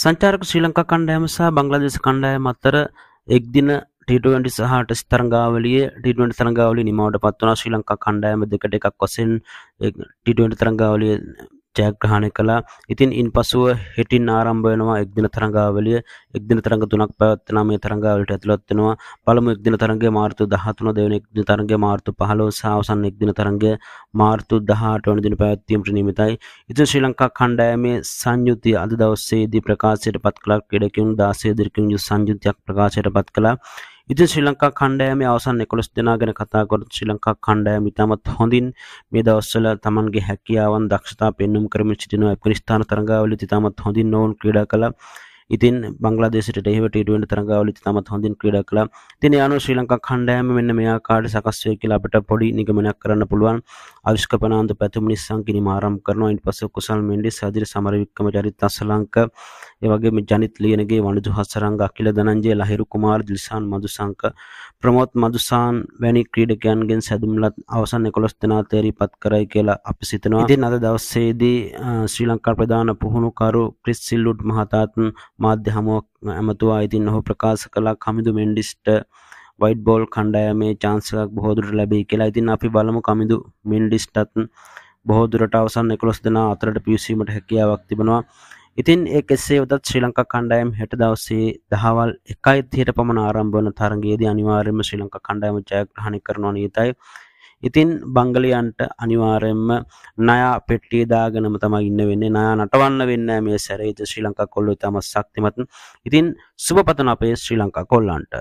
සංචාරක ශ්‍රී ලංකා කණ්ඩායම සහ බංග්ලාදේශ කණ්ඩායම අතර එක් දින ටීටුවන්ටි සහ ටෙස්ට් තරඟාවලියේ ටීටුවන්ටි තරඟාවලිය නිමවට පත් වුණා ශ්‍රී ලංකා කණ්ඩායම දෙකට එකක් වශයෙන් ටීටුවන්ටි තරඟාවලිය ජයග්‍රහණය කළා ඉතින් ඉන් පසුව හෙටින් ආරම්භයනවා එක්දින තරඟාවලිය එක්දින තරඟ තුනක් පැවත්වනා මේ තරඟාවලට ඇතුළත්වෙනවා පළමු එක්දින තරගේ මාර්තු දහතුන දෙවන එක්දි තරගේ මාර්තු පහලෝ සාවසන් එක්දින තරග මාර්තු දහට වන දින පැවැත්වීමට නිමිතයි ඉතින් ශ්‍රී ලංකා කණ්ඩායමේ සංයුති අද දවස්සේදී ප්‍රකාශයට පත් කළක් කෙඩකින් දාසය දිරිකින් යු සංයුතියක් ප්‍රකාශයට පත් කළා ඉති ශ්‍රී ලංකා කණ්ඩෑම අවසන් එකොළොස් දෙනාගෙන කතාකොරත් ශ්‍රී ලංකා කණ්ඩෑම ඉතාමත් හොඳින් මේ දවස්සල තමන්ගේ හැකියාවන් දක්ෂතා පෙන්නුම් කරම සිටිනවා පිරිස්ථාන තරගාවල ඉතාමත් හොඳින් නොවන් ක්‍රඩා කළ ඉතින් බංගලාදේශයට එහෙම ටීටුවෙන්ට තරඟාවලිත් තමත් හොඳින් ක්‍රීඩා කළා. ඉතින් යානු ශ්‍රී ලංකා කණ්ඩායම මෙන්න මේ ආකාරයට සකස් වේ කියලා අපිට පොඩි නිගමනයක් කරන්න පුළුවන්. අවිෂ්කපනාන්ත පැතුමනි සංකිනි මාරම් කරනවා. ඊට පස්සේ කුසල් මෙන්ඩිස්, අදිර සමරවික්‍රම, චරිත් අසලංක, ඒ වගේම ජනිත් ලියනගේ, වනිදු හසරංග, අකිල ධනංජය, ලහිරු කුමාර්, දිල්සාන් මදුසංක, ප්‍රමෝද් මදුසාන් වැනි ක්‍රීඩකයන්ගෙන් සැදුම්ලත් අවසන් 11 දෙනා තේරීපත් කරයි කියලා අපි සිතනවා. ඉතින් අද දවසේදී ශ්‍රී ලංකා ප්‍රධාන පුහුණුකරු ක්‍රිස් සිල්ලුඩ් මහතාත් මාධ්‍ය හමුවක් ඇමතුවා ඉතින් ඔහු ප්‍රකාශ කළා කමිදු මෙන්ඩිස්ට වයිඩ් බෝල් කණ්ඩායමේ චාන්සලක් බොහෝදුරට ලැබී කියලා ඉතින් අපි බලමු කමිදු මෙන්ඩිස්ටත් බොහෝදුරට අවසන් එකොස් දෙනා අතරට පිවිසීමට හැකියාවක් තිබෙනවා ඉතින් ඒ එසේ වෙතත් ශ්‍රී ලංකා කණ්ඩායම් හෙට දවසේ දහවල් එකයි තියට පමණ ආරම්භ වන තරගයේදී අනිවාර්යයෙන්ම ශ්‍රී ලංකා කණ්ඩායම ජයග්‍රහණය කරනවා නියතයි ඉතින් බංගලියන්ට අනිවාරෙන්ම නයා පෙට්ටිය දාගෙනම තමයි ඉන්න වෙන්නේ නයා නටවන්න වෙන්න මේ සැරේද ශ්‍රී ලංකා කොල්ලෝ තම ශක්තිමත් ඉතින් සුබපතන අපේ ශ්‍රී ලංකා කොල්ලන්ට